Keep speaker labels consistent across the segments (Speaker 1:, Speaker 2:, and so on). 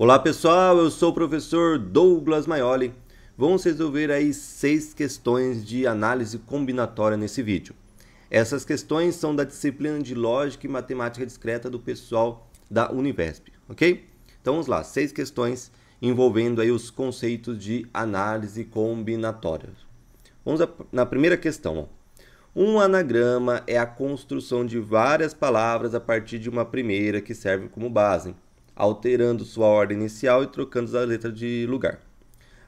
Speaker 1: Olá pessoal, eu sou o professor Douglas Maioli. Vamos resolver aí seis questões de análise combinatória nesse vídeo. Essas questões são da disciplina de Lógica e Matemática Discreta do pessoal da Univesp, ok? Então vamos lá, seis questões envolvendo aí os conceitos de análise combinatória. Vamos na primeira questão. Ó. Um anagrama é a construção de várias palavras a partir de uma primeira que serve como base alterando sua ordem inicial e trocando a letra de lugar.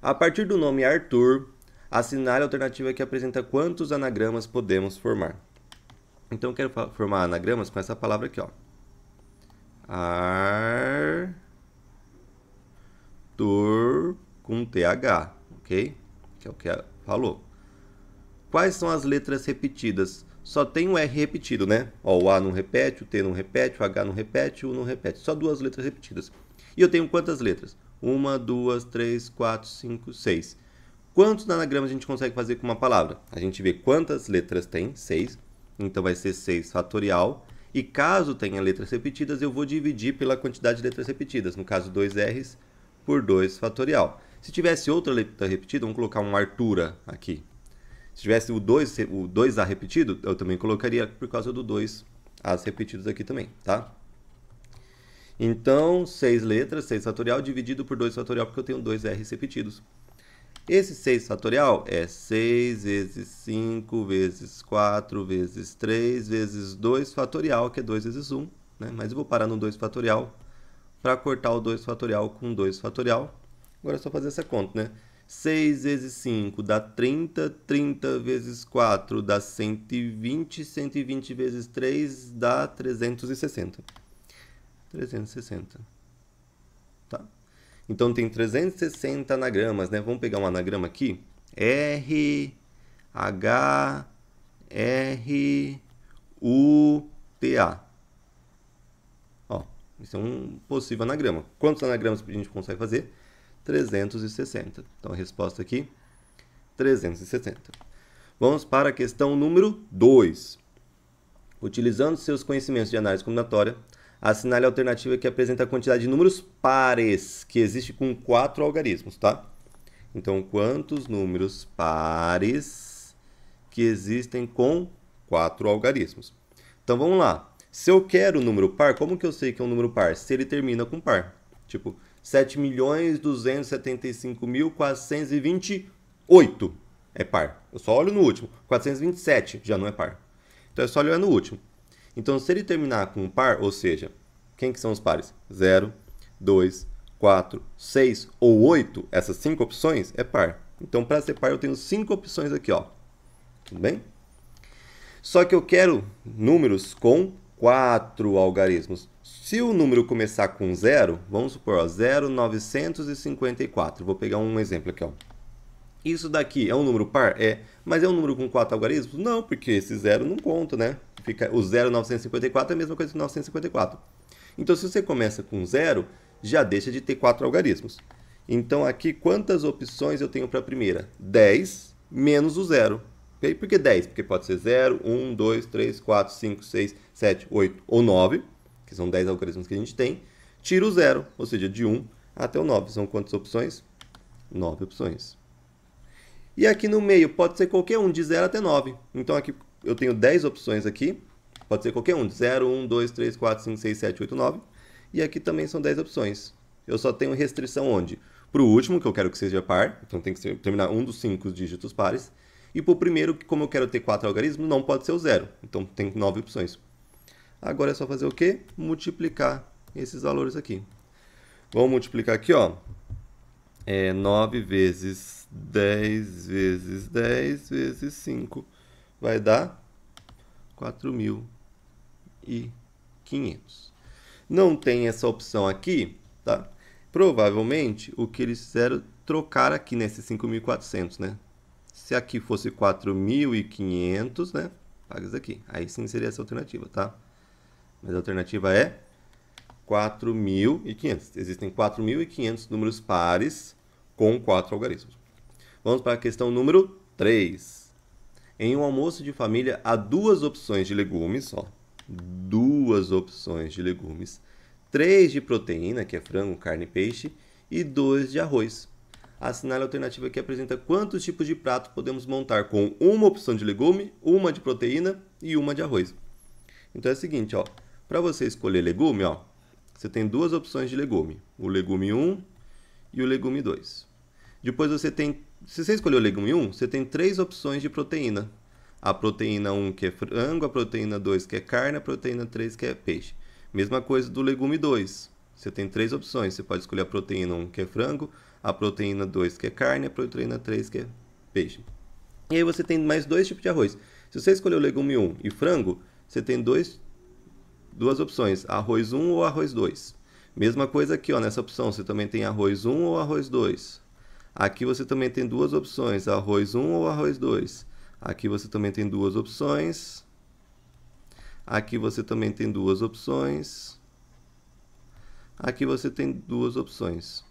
Speaker 1: A partir do nome Arthur, assinale a alternativa que apresenta quantos anagramas podemos formar. Então, eu quero formar anagramas com essa palavra aqui, ó. Arthur com TH, ok? Que é o que falou. Quais são as letras repetidas? só tem o R repetido, né? Ó, o A não repete, o T não repete, o H não repete, o U não repete. Só duas letras repetidas. E eu tenho quantas letras? Uma, duas, três, quatro, cinco, seis. Quantos anagramas a gente consegue fazer com uma palavra? A gente vê quantas letras tem, seis. Então vai ser 6 fatorial. E caso tenha letras repetidas, eu vou dividir pela quantidade de letras repetidas. No caso, 2 R's por 2 fatorial. Se tivesse outra letra repetida, vamos colocar um Artura aqui. Se tivesse o 2, o 2A repetido, eu também colocaria por causa do 2 As repetidos aqui também, tá? Então, 6 letras, 6 fatorial, dividido por 2 fatorial, porque eu tenho 2 R repetidos. Esse 6 fatorial é 6 vezes 5 vezes 4 vezes 3 vezes 2 fatorial, que é 2 vezes 1. Né? Mas eu vou parar no 2 fatorial para cortar o 2 fatorial com 2 fatorial. Agora é só fazer essa conta, né? 6 vezes 5 dá 30, 30 vezes 4 dá 120, 120 vezes 3 dá 360. 360. Tá? Então tem 360 anagramas, né? Vamos pegar um anagrama aqui. R, H, R, U, T, A. Ó, isso é um possível anagrama. Quantos anagramas a gente consegue fazer? 360. Então a resposta aqui, 360. Vamos para a questão número 2. Utilizando seus conhecimentos de análise combinatória, assinale a alternativa que apresenta a quantidade de números pares que existe com quatro algarismos, tá? Então, quantos números pares que existem com quatro algarismos? Então, vamos lá. Se eu quero o número par, como que eu sei que é um número par? Se ele termina com par. Tipo, 7.275.428. é par. Eu só olho no último. 427 já não é par. Então é só olhar no último. Então se ele terminar com um par, ou seja, quem que são os pares? 0, 2, 4, 6 ou 8, essas 5 opções é par. Então para ser par eu tenho 5 opções aqui, ó. Tudo bem? Só que eu quero números com quatro algarismos. Se o número começar com zero, vamos supor, ó, 0,954. Vou pegar um exemplo aqui. Ó. Isso daqui é um número par? É. Mas é um número com quatro algarismos? Não, porque esse zero não conta, né? Fica, o 0,954 é a mesma coisa que 954. Então, se você começa com zero, já deixa de ter quatro algarismos. Então, aqui, quantas opções eu tenho para a primeira? 10 menos o zero. Okay? Por que 10? Porque pode ser 0, 1, 2, 3, 4, 5, 6, 7, 8 ou 9, que são 10 algarismos que a gente tem, tira o 0, ou seja, de 1 até o 9. São quantas opções? 9 opções. E aqui no meio pode ser qualquer um, de 0 até 9. Então aqui eu tenho 10 opções aqui, pode ser qualquer um, de 0, 1, 2, 3, 4, 5, 6, 7, 8, 9. E aqui também são 10 opções. Eu só tenho restrição onde? Para o último, que eu quero que seja par, então tem que terminar um dos cinco dígitos pares. E para o primeiro, que como eu quero ter quatro algarismos, não pode ser o zero. Então tem nove opções. Agora é só fazer o quê? Multiplicar esses valores aqui. Vamos multiplicar aqui, ó. É 9 vezes 10 vezes 10 vezes 5 vai dar 4.500. Não tem essa opção aqui, tá? Provavelmente o que eles fizeram trocar aqui nesse 5.400, né? Se aqui fosse 4.500, né? Paga isso aqui. Aí sim seria essa alternativa, tá? Mas a alternativa é 4.500. Existem 4.500 números pares com 4 algarismos. Vamos para a questão número 3. Em um almoço de família há duas opções de legumes, ó, duas opções de legumes, três de proteína, que é frango, carne e peixe, e dois de arroz. Assinale a alternativa que apresenta quantos tipos de prato podemos montar com uma opção de legume, uma de proteína e uma de arroz. Então é o seguinte, ó, para você escolher legume, ó, você tem duas opções de legume, o legume 1 e o legume 2. Depois você tem, se você escolher o legume 1, você tem três opções de proteína. A proteína 1 que é frango, a proteína 2 que é carne, a proteína 3 que é peixe. Mesma coisa do legume 2. Você tem três opções, você pode escolher a proteína 1 que é frango, a proteína 2 que é carne, a proteína 3 que é peixe. E aí você tem mais dois tipos de arroz. Se você escolher o legume 1 e frango, você tem dois duas opções, arroz 1 ou arroz 2. Mesma coisa aqui, ó, nessa opção você também tem arroz 1 ou arroz 2. Aqui você também tem duas opções, arroz 1 ou arroz 2. Aqui você também tem duas opções. Aqui você também tem duas opções. Aqui você tem duas opções.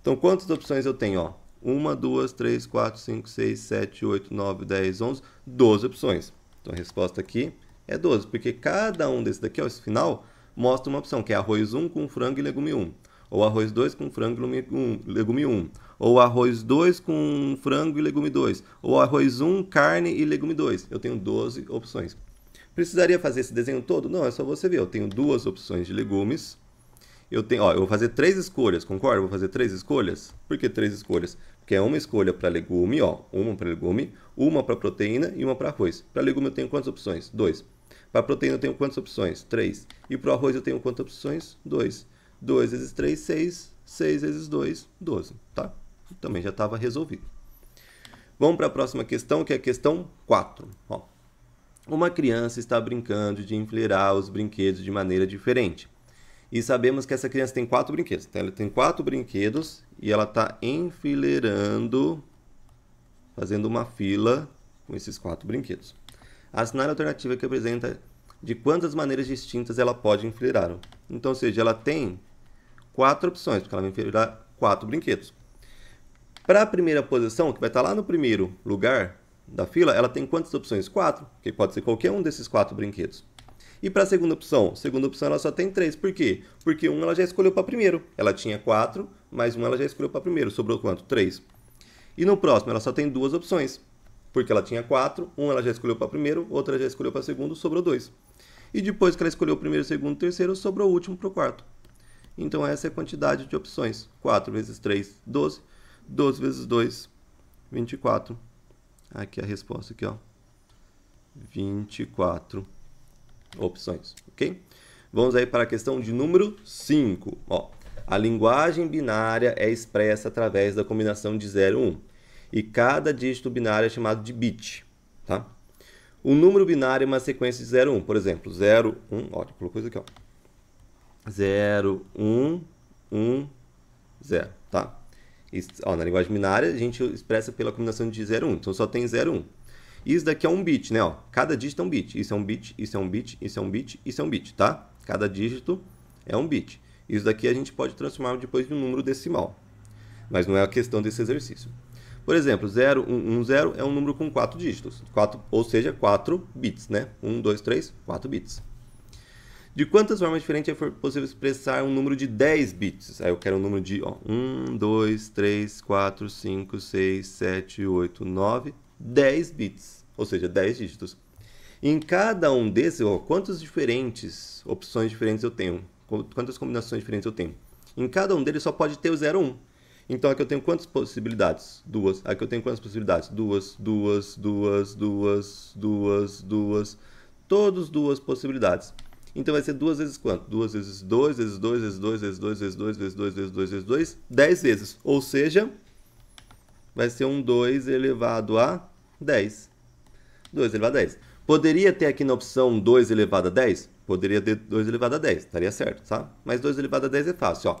Speaker 1: Então, quantas opções eu tenho? 1, 2, 3, 4, 5, 6, 7, 8, 9, 10, 11, 12 opções. Então, a resposta aqui é 12, porque cada um desses daqui, ó, esse final, mostra uma opção, que é arroz 1 com frango e legume 1. Ou arroz 2 com frango e legume 1. Ou arroz 2 com frango e legume 2. Ou arroz 1, carne e legume 2. Eu tenho 12 opções. Precisaria fazer esse desenho todo? Não, é só você ver. Eu tenho duas opções de legumes. Eu tenho, ó, eu vou fazer três escolhas, concorda? Vou fazer três escolhas. Por que três escolhas? Porque é uma escolha para legume, ó, uma para legume, uma para proteína e uma para arroz. Para legume eu tenho quantas opções? Dois. Para a proteína eu tenho quantas opções? 3. E para o arroz eu tenho quantas opções? 2. 2 vezes 3, 6. 6 vezes 2, 12. Tá? Também já estava resolvido. Vamos para a próxima questão, que é a questão 4. Ó, uma criança está brincando de enfileirar os brinquedos de maneira diferente. E sabemos que essa criança tem quatro brinquedos. Então, ela tem quatro brinquedos e ela está enfileirando, fazendo uma fila com esses quatro brinquedos. Assinar a alternativa que apresenta de quantas maneiras distintas ela pode enfileirar. Então, ou seja, ela tem quatro opções, porque ela vai enfileirar quatro brinquedos. Para a primeira posição, que vai estar tá lá no primeiro lugar da fila, ela tem quantas opções? Quatro, que pode ser qualquer um desses quatro brinquedos. E para a segunda opção? Segunda opção ela só tem três. Por quê? Porque um ela já escolheu para primeiro. Ela tinha quatro, mas um ela já escolheu para primeiro. Sobrou quanto? Três. E no próximo ela só tem duas opções. Porque ela tinha quatro, um ela já escolheu para primeiro, outra já escolheu para segundo, sobrou dois. E depois que ela escolheu o primeiro, segundo, terceiro, sobrou o último para o quarto. Então essa é a quantidade de opções. 4 vezes 3, 12. 12 vezes 2, 24. Aqui a resposta aqui, ó. 24 opções, OK? Vamos aí para a questão de número 5, ó. A linguagem binária é expressa através da combinação de 0 e 1 e cada dígito binário é chamado de bit. Tá? O número binário é uma sequência de 0, 1. Por exemplo, 0, 1, olha, colocou isso aqui, ó. 0, 1, 1, 0, tá? Isso, ó, na linguagem binária, a gente expressa pela combinação de 0, 1. Então, só tem 0, 1. Isso daqui é um bit, né? Ó, cada dígito é um bit. Isso é um bit, isso é um bit, isso é um bit, isso é um bit, tá? Cada dígito é um bit. Isso daqui a gente pode transformar depois em um número decimal. Mas não é a questão desse exercício. Por exemplo, 0110 é um número com 4 dígitos, 4, ou seja, 4 bits, né? 1, 2, 3, 4 bits. De quantas formas diferentes é possível expressar um número de 10 bits? Aí eu quero um número de 1, 2, 3, 4, 5, 6, 7, 8, 9, 10 bits, ou seja, 10 dígitos. Em cada um desses, ó, quantas diferentes opções diferentes eu tenho? Quantas combinações diferentes eu tenho? Em cada um deles só pode ter o 01. Então aqui eu tenho quantas possibilidades? Duas. Aqui eu tenho quantas possibilidades? Duas, duas, duas, duas, duas, duas. Todos duas possibilidades. Então vai ser duas vezes quanto? Duas vezes dois, vezes dois, vezes dois, vezes dois, vezes dois, vezes dois, vezes dois, vezes dois, dez vezes. Ou seja, vai ser um 2 elevado a 10. 2 elevado a 10. Poderia ter aqui na opção 2 elevado a 10? Poderia ter 2 elevado a 10, estaria certo, tá? Mas 2 elevado a 10 é fácil, ó.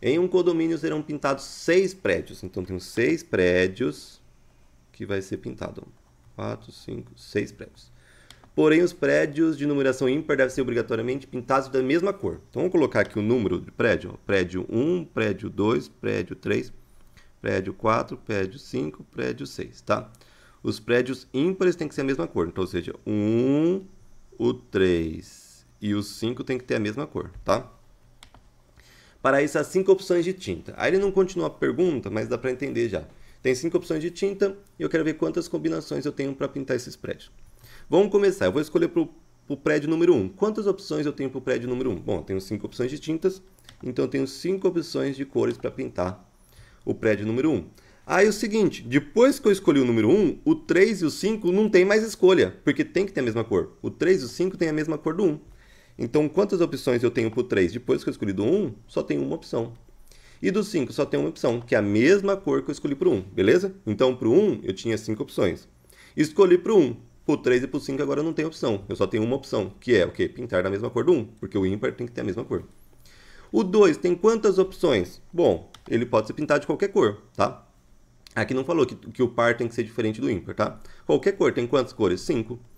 Speaker 1: Em um condomínio serão pintados seis prédios. Então tenho seis prédios que vai ser pintado. Quatro, cinco, seis prédios. Porém, os prédios de numeração ímpar devem ser obrigatoriamente pintados da mesma cor. Então vamos colocar aqui o número de prédio. Prédio 1, prédio 2, prédio 3, prédio 4, prédio 5, prédio 6, tá? Os prédios ímpares têm que ser a mesma cor. Então, ou seja, 1, o 3 e o 5 tem que ter a mesma cor, tá? Para isso, há cinco opções de tinta. Aí ele não continua a pergunta, mas dá para entender já. Tem cinco opções de tinta e eu quero ver quantas combinações eu tenho para pintar esses prédios. Vamos começar. Eu vou escolher para o prédio número 1. Um. Quantas opções eu tenho para o prédio número 1? Um? Bom, eu tenho cinco opções de tintas, então eu tenho cinco opções de cores para pintar o prédio número 1. Um. Aí é o seguinte, depois que eu escolhi o número 1, o 3 e o 5 não tem mais escolha, porque tem que ter a mesma cor. O 3 e o 5 têm a mesma cor do 1. Então, quantas opções eu tenho para o 3? Depois que eu escolhi do 1, só tem uma opção. E do 5 só tem uma opção, que é a mesma cor que eu escolhi para o 1, beleza? Então, para o 1, eu tinha 5 opções. Escolhi para o 1, para o 3 e para o 5 agora não tem opção. Eu só tenho uma opção, que é o quê? Pintar na mesma cor do 1, porque o ímpar tem que ter a mesma cor. O 2 tem quantas opções? Bom, ele pode ser pintado de qualquer cor, tá? Aqui não falou que, que o par tem que ser diferente do ímpar, tá? Qualquer cor tem quantas cores? 5. 5.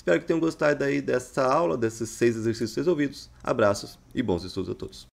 Speaker 1: Espero que tenham gostado aí dessa aula, desses seis exercícios resolvidos. Abraços e bons estudos a todos.